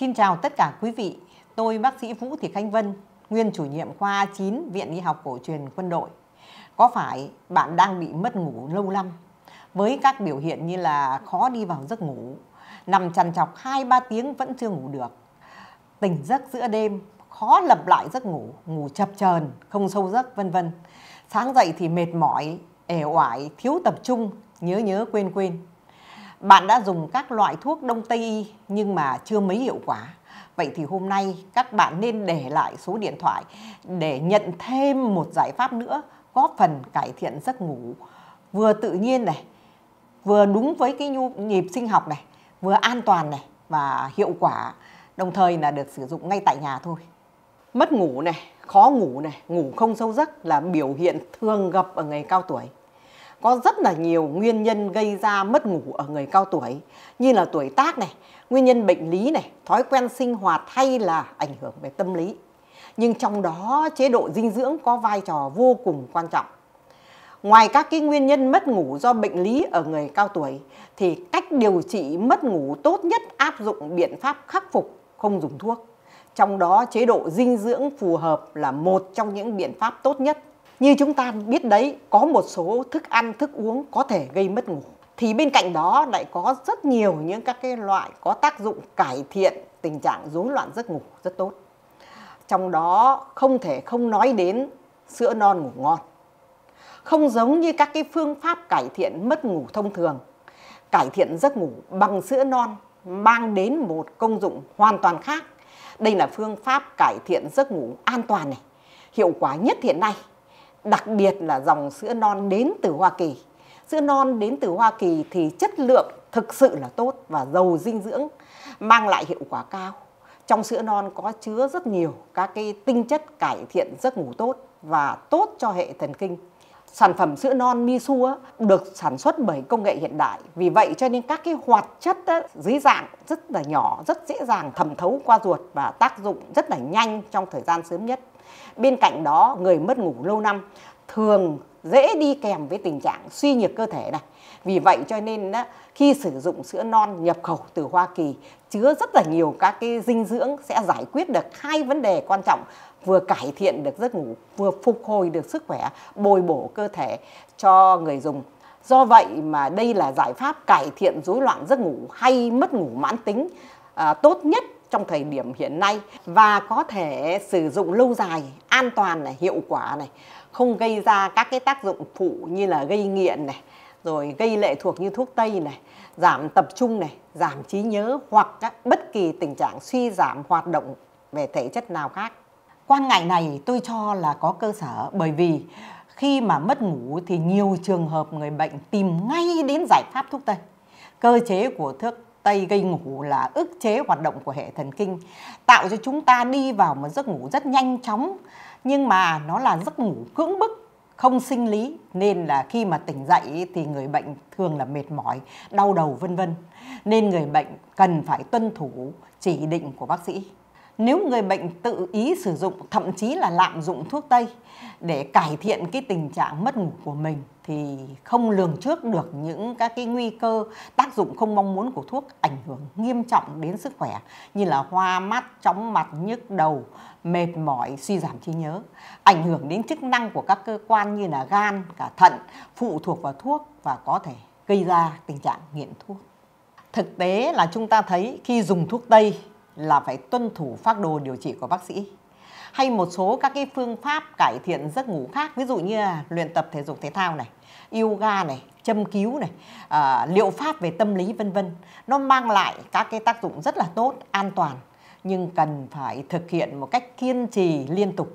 Xin chào tất cả quý vị, tôi bác sĩ Vũ Thị Khánh Vân, nguyên chủ nhiệm khoa 9 Viện Y học Cổ truyền Quân đội. Có phải bạn đang bị mất ngủ lâu lắm với các biểu hiện như là khó đi vào giấc ngủ, nằm chằn chọc 2-3 tiếng vẫn chưa ngủ được, tỉnh giấc giữa đêm, khó lập lại giấc ngủ, ngủ chập chờn, không sâu giấc vân vân. Sáng dậy thì mệt mỏi, ẻo oải, thiếu tập trung, nhớ nhớ quên quên. Bạn đã dùng các loại thuốc đông tây y nhưng mà chưa mấy hiệu quả. Vậy thì hôm nay các bạn nên để lại số điện thoại để nhận thêm một giải pháp nữa góp phần cải thiện giấc ngủ vừa tự nhiên này, vừa đúng với cái nhu nhịp sinh học này, vừa an toàn này và hiệu quả đồng thời là được sử dụng ngay tại nhà thôi. Mất ngủ này, khó ngủ này, ngủ không sâu giấc là biểu hiện thường gặp ở người cao tuổi có rất là nhiều nguyên nhân gây ra mất ngủ ở người cao tuổi như là tuổi tác này, nguyên nhân bệnh lý này, thói quen sinh hoạt hay là ảnh hưởng về tâm lý. Nhưng trong đó chế độ dinh dưỡng có vai trò vô cùng quan trọng. Ngoài các cái nguyên nhân mất ngủ do bệnh lý ở người cao tuổi thì cách điều trị mất ngủ tốt nhất áp dụng biện pháp khắc phục không dùng thuốc. Trong đó chế độ dinh dưỡng phù hợp là một trong những biện pháp tốt nhất. Như chúng ta biết đấy, có một số thức ăn, thức uống có thể gây mất ngủ. Thì bên cạnh đó lại có rất nhiều những các cái loại có tác dụng cải thiện tình trạng rối loạn giấc ngủ rất tốt. Trong đó không thể không nói đến sữa non ngủ ngon. Không giống như các cái phương pháp cải thiện mất ngủ thông thường, cải thiện giấc ngủ bằng sữa non mang đến một công dụng hoàn toàn khác. Đây là phương pháp cải thiện giấc ngủ an toàn này, hiệu quả nhất hiện nay đặc biệt là dòng sữa non đến từ Hoa Kỳ. Sữa non đến từ Hoa Kỳ thì chất lượng thực sự là tốt và giàu dinh dưỡng, mang lại hiệu quả cao. Trong sữa non có chứa rất nhiều các cái tinh chất cải thiện giấc ngủ tốt và tốt cho hệ thần kinh. Sản phẩm sữa non Misu được sản xuất bởi công nghệ hiện đại. Vì vậy cho nên các cái hoạt chất dưới dạng rất là nhỏ, rất dễ dàng thẩm thấu qua ruột và tác dụng rất là nhanh trong thời gian sớm nhất. Bên cạnh đó, người mất ngủ lâu năm thường dễ đi kèm với tình trạng suy nhược cơ thể này. Vì vậy cho nên khi sử dụng sữa non nhập khẩu từ Hoa Kỳ chứa rất là nhiều các cái dinh dưỡng sẽ giải quyết được hai vấn đề quan trọng vừa cải thiện được giấc ngủ, vừa phục hồi được sức khỏe, bồi bổ cơ thể cho người dùng. Do vậy mà đây là giải pháp cải thiện rối loạn giấc ngủ hay mất ngủ mãn tính à, tốt nhất trong thời điểm hiện nay và có thể sử dụng lâu dài, an toàn này, hiệu quả này, không gây ra các cái tác dụng phụ như là gây nghiện này, rồi gây lệ thuộc như thuốc tây này, giảm tập trung này, giảm trí nhớ hoặc bất kỳ tình trạng suy giảm hoạt động về thể chất nào khác. Quan ngại này tôi cho là có cơ sở bởi vì khi mà mất ngủ thì nhiều trường hợp người bệnh tìm ngay đến giải pháp thuốc tây. Cơ chế của thuốc tây gây ngủ là ức chế hoạt động của hệ thần kinh tạo cho chúng ta đi vào một giấc ngủ rất nhanh chóng nhưng mà nó là giấc ngủ cưỡng bức không sinh lý nên là khi mà tỉnh dậy thì người bệnh thường là mệt mỏi, đau đầu vân vân. Nên người bệnh cần phải tuân thủ chỉ định của bác sĩ nếu người bệnh tự ý sử dụng thậm chí là lạm dụng thuốc tây để cải thiện cái tình trạng mất ngủ của mình thì không lường trước được những các cái nguy cơ tác dụng không mong muốn của thuốc ảnh hưởng nghiêm trọng đến sức khỏe như là hoa mắt, chóng mặt, nhức đầu, mệt mỏi, suy giảm trí nhớ, ảnh hưởng đến chức năng của các cơ quan như là gan, cả thận phụ thuộc vào thuốc và có thể gây ra tình trạng nghiện thuốc. Thực tế là chúng ta thấy khi dùng thuốc tây là phải tuân thủ phác đồ điều trị của bác sĩ hay một số các cái phương pháp cải thiện giấc ngủ khác ví dụ như là luyện tập thể dục thể thao này yoga này châm cứu này à, liệu pháp về tâm lý vân vân nó mang lại các cái tác dụng rất là tốt an toàn nhưng cần phải thực hiện một cách kiên trì liên tục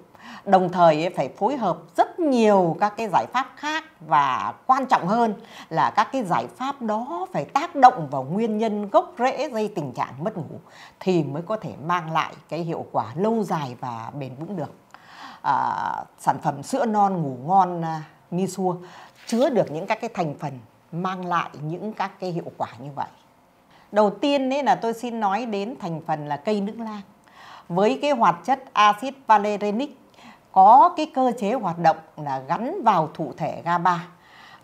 đồng thời phải phối hợp rất nhiều các cái giải pháp khác và quan trọng hơn là các cái giải pháp đó phải tác động vào nguyên nhân gốc rễ gây tình trạng mất ngủ thì mới có thể mang lại cái hiệu quả lâu dài và bền vững được à, sản phẩm sữa non ngủ ngon à, Misua chứa được những các cái thành phần mang lại những các cái hiệu quả như vậy đầu tiên ấy là tôi xin nói đến thành phần là cây nước lang với cái hoạt chất axit valerianic có cái cơ chế hoạt động là gắn vào thụ thể GABA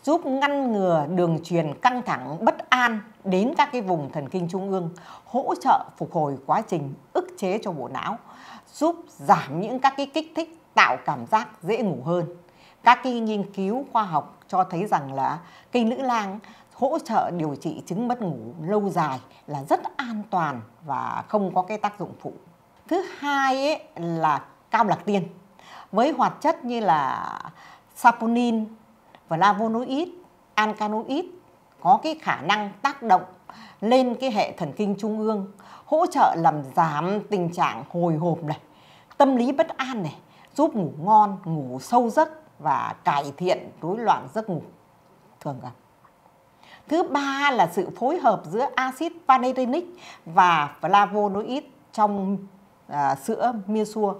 giúp ngăn ngừa đường truyền căng thẳng bất an đến các cái vùng thần kinh trung ương, hỗ trợ phục hồi quá trình ức chế cho bộ não, giúp giảm những các cái kích thích tạo cảm giác dễ ngủ hơn. Các cái nghiên cứu khoa học cho thấy rằng là cây nữ lang hỗ trợ điều trị chứng mất ngủ lâu dài là rất an toàn và không có cái tác dụng phụ. Thứ hai ấy là cao lạc tiên với hoạt chất như là saponin và flavonoid, alkaloid có cái khả năng tác động lên cái hệ thần kinh trung ương, hỗ trợ làm giảm tình trạng hồi hộp này, tâm lý bất an này, giúp ngủ ngon, ngủ sâu giấc và cải thiện rối loạn giấc ngủ thường vâng gặp. Thứ ba là sự phối hợp giữa axit valerianic và flavonoid trong à, sữa Mirsua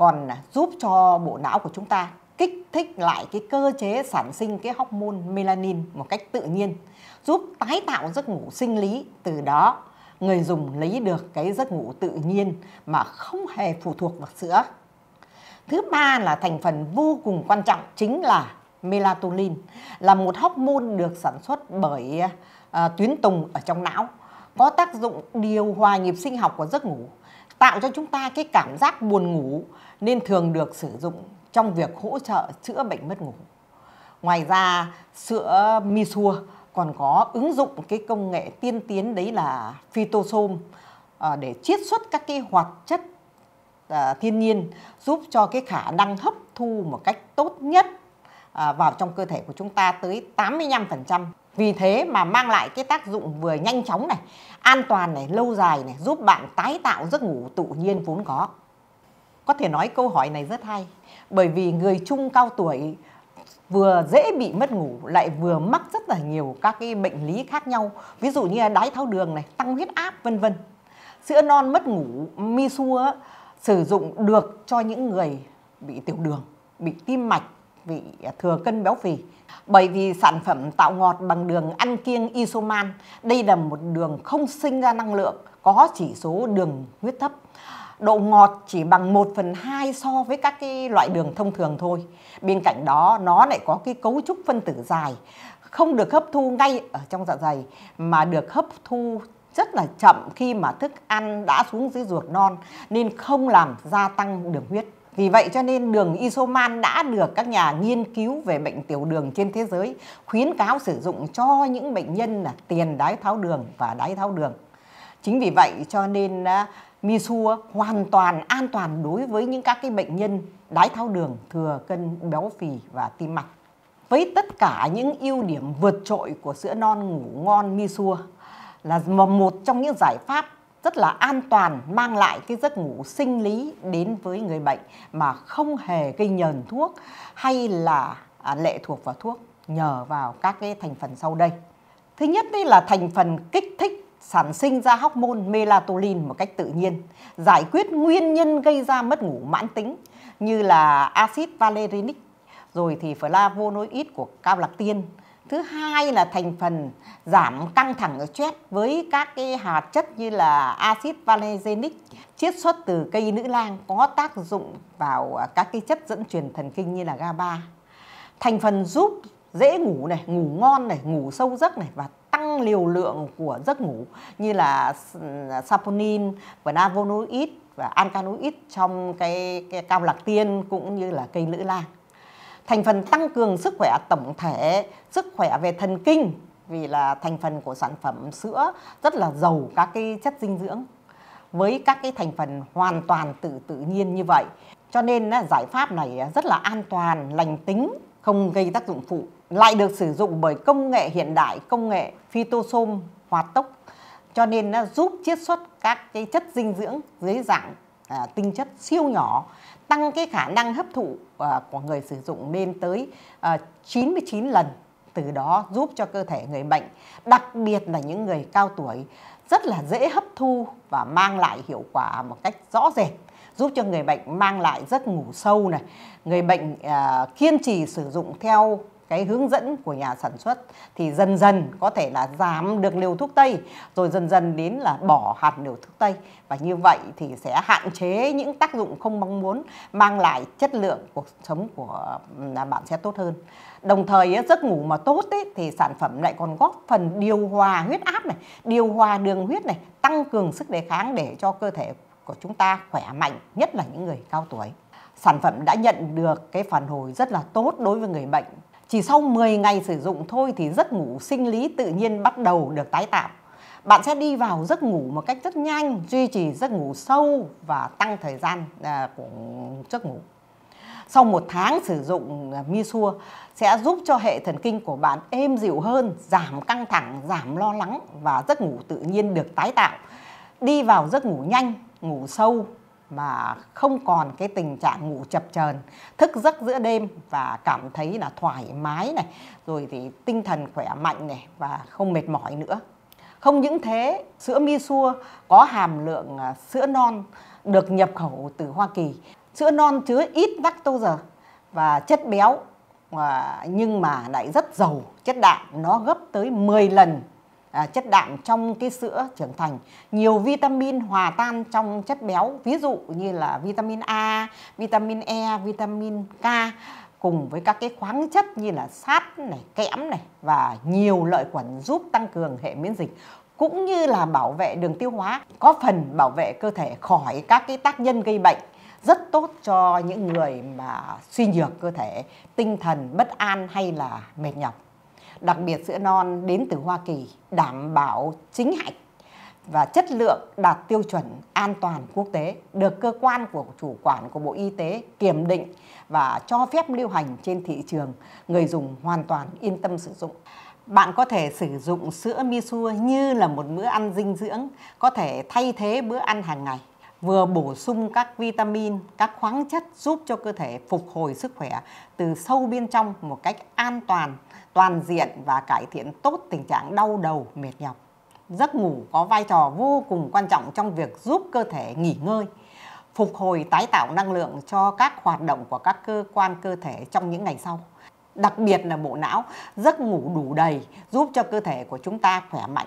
còn giúp cho bộ não của chúng ta kích thích lại cái cơ chế sản sinh cái hormone melanin một cách tự nhiên giúp tái tạo giấc ngủ sinh lý từ đó người dùng lấy được cái giấc ngủ tự nhiên mà không hề phụ thuộc vào sữa thứ ba là thành phần vô cùng quan trọng chính là melatonin là một hormone được sản xuất bởi à, tuyến tùng ở trong não có tác dụng điều hòa nhịp sinh học của giấc ngủ tạo cho chúng ta cái cảm giác buồn ngủ nên thường được sử dụng trong việc hỗ trợ chữa bệnh mất ngủ. Ngoài ra, sữa Misua còn có ứng dụng cái công nghệ tiên tiến đấy là phytosome à, để chiết xuất các cái hoạt chất à, thiên nhiên giúp cho cái khả năng hấp thu một cách tốt nhất à, vào trong cơ thể của chúng ta tới 85%. Vì thế mà mang lại cái tác dụng vừa nhanh chóng này, an toàn này, lâu dài này, giúp bạn tái tạo giấc ngủ tự nhiên vốn có có thể nói câu hỏi này rất hay bởi vì người trung cao tuổi vừa dễ bị mất ngủ lại vừa mắc rất là nhiều các cái bệnh lý khác nhau ví dụ như đái tháo đường này tăng huyết áp vân vân sữa non mất ngủ misua sử dụng được cho những người bị tiểu đường bị tim mạch bị thừa cân béo phì bởi vì sản phẩm tạo ngọt bằng đường ăn kiêng isoman đây là một đường không sinh ra năng lượng có chỉ số đường huyết thấp độ ngọt chỉ bằng 1 phần 2 so với các cái loại đường thông thường thôi. Bên cạnh đó nó lại có cái cấu trúc phân tử dài, không được hấp thu ngay ở trong dạ dày mà được hấp thu rất là chậm khi mà thức ăn đã xuống dưới ruột non nên không làm gia tăng đường huyết. Vì vậy cho nên đường isoman đã được các nhà nghiên cứu về bệnh tiểu đường trên thế giới khuyến cáo sử dụng cho những bệnh nhân là tiền đái tháo đường và đái tháo đường chính vì vậy cho nên uh, Misua hoàn toàn an toàn đối với những các cái bệnh nhân đái tháo đường, thừa cân, béo phì và tim mạch. Với tất cả những ưu điểm vượt trội của sữa non ngủ ngon Misua là một trong những giải pháp rất là an toàn mang lại cái giấc ngủ sinh lý đến với người bệnh mà không hề gây nhờn thuốc hay là à, lệ thuộc vào thuốc nhờ vào các cái thành phần sau đây. Thứ nhất đây là thành phần kích thích sản sinh ra hormone melatonin một cách tự nhiên, giải quyết nguyên nhân gây ra mất ngủ mãn tính như là axit valerianic, rồi thì flavonoid của cao lạc tiên. Thứ hai là thành phần giảm căng thẳng ở stress với các cái hạt chất như là axit valerianic chiết xuất từ cây nữ lang có tác dụng vào à, các cái chất dẫn truyền thần kinh như là GABA. Thành phần giúp dễ ngủ này, ngủ ngon này, ngủ sâu giấc này và tăng liều lượng của giấc ngủ như là ừ, saponin và navonoid và alkaloid trong cái, cái cao lạc tiên cũng như là cây lữ lan thành phần tăng cường sức khỏe tổng thể sức khỏe về thần kinh vì là thành phần của sản phẩm sữa rất là giàu các cái chất dinh dưỡng với các cái thành phần hoàn toàn tự tự nhiên như vậy cho nên giải pháp này rất là an toàn lành tính không gây tác dụng phụ lại được sử dụng bởi công nghệ hiện đại, công nghệ phytosom hoạt tốc cho nên nó giúp chiết xuất các cái chất dinh dưỡng dưới dạng à, tinh chất siêu nhỏ tăng cái khả năng hấp thụ à, của người sử dụng lên tới à, 99 lần từ đó giúp cho cơ thể người bệnh đặc biệt là những người cao tuổi rất là dễ hấp thu và mang lại hiệu quả một cách rõ rệt giúp cho người bệnh mang lại giấc ngủ sâu này người bệnh à, kiên trì sử dụng theo cái hướng dẫn của nhà sản xuất thì dần dần có thể là giảm được liều thuốc tây rồi dần dần đến là bỏ hạt liều thuốc tây và như vậy thì sẽ hạn chế những tác dụng không mong muốn mang lại chất lượng cuộc sống của bạn sẽ tốt hơn đồng thời giấc ngủ mà tốt thì sản phẩm lại còn góp phần điều hòa huyết áp này điều hòa đường huyết này tăng cường sức đề kháng để cho cơ thể của chúng ta khỏe mạnh nhất là những người cao tuổi sản phẩm đã nhận được cái phản hồi rất là tốt đối với người bệnh chỉ sau 10 ngày sử dụng thôi thì giấc ngủ sinh lý tự nhiên bắt đầu được tái tạo. Bạn sẽ đi vào giấc ngủ một cách rất nhanh, duy trì giấc ngủ sâu và tăng thời gian à, của giấc ngủ. Sau một tháng sử dụng à, Misua sẽ giúp cho hệ thần kinh của bạn êm dịu hơn, giảm căng thẳng, giảm lo lắng và giấc ngủ tự nhiên được tái tạo. Đi vào giấc ngủ nhanh, ngủ sâu mà không còn cái tình trạng ngủ chập chờn thức giấc giữa đêm và cảm thấy là thoải mái này rồi thì tinh thần khỏe mạnh này và không mệt mỏi nữa không những thế sữa mi Misua có hàm lượng à, sữa non được nhập khẩu từ Hoa Kỳ sữa non chứa ít lactose và chất béo à, nhưng mà lại rất giàu chất đạm nó gấp tới 10 lần À, chất đạm trong cái sữa trưởng thành nhiều vitamin hòa tan trong chất béo ví dụ như là vitamin A vitamin E vitamin K cùng với các cái khoáng chất như là sắt này kẽm này và nhiều lợi khuẩn giúp tăng cường hệ miễn dịch cũng như là bảo vệ đường tiêu hóa có phần bảo vệ cơ thể khỏi các cái tác nhân gây bệnh rất tốt cho những người mà suy nhược cơ thể tinh thần bất an hay là mệt nhọc đặc biệt sữa non đến từ Hoa Kỳ đảm bảo chính hạch và chất lượng đạt tiêu chuẩn an toàn quốc tế được cơ quan của chủ quản của Bộ Y tế kiểm định và cho phép lưu hành trên thị trường, người dùng hoàn toàn yên tâm sử dụng. Bạn có thể sử dụng sữa Misua như là một bữa ăn dinh dưỡng, có thể thay thế bữa ăn hàng ngày vừa bổ sung các vitamin, các khoáng chất giúp cho cơ thể phục hồi sức khỏe từ sâu bên trong một cách an toàn, toàn diện và cải thiện tốt tình trạng đau đầu, mệt nhọc. Giấc ngủ có vai trò vô cùng quan trọng trong việc giúp cơ thể nghỉ ngơi, phục hồi tái tạo năng lượng cho các hoạt động của các cơ quan cơ thể trong những ngày sau. Đặc biệt là bộ não, giấc ngủ đủ đầy giúp cho cơ thể của chúng ta khỏe mạnh.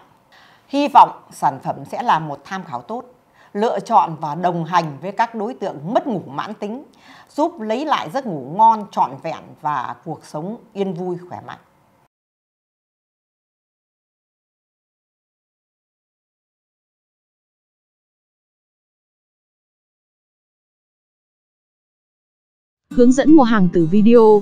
Hy vọng sản phẩm sẽ là một tham khảo tốt lựa chọn và đồng hành với các đối tượng mất ngủ mãn tính, giúp lấy lại giấc ngủ ngon, trọn vẹn và cuộc sống yên vui, khỏe mạnh. Hướng dẫn mua hàng từ video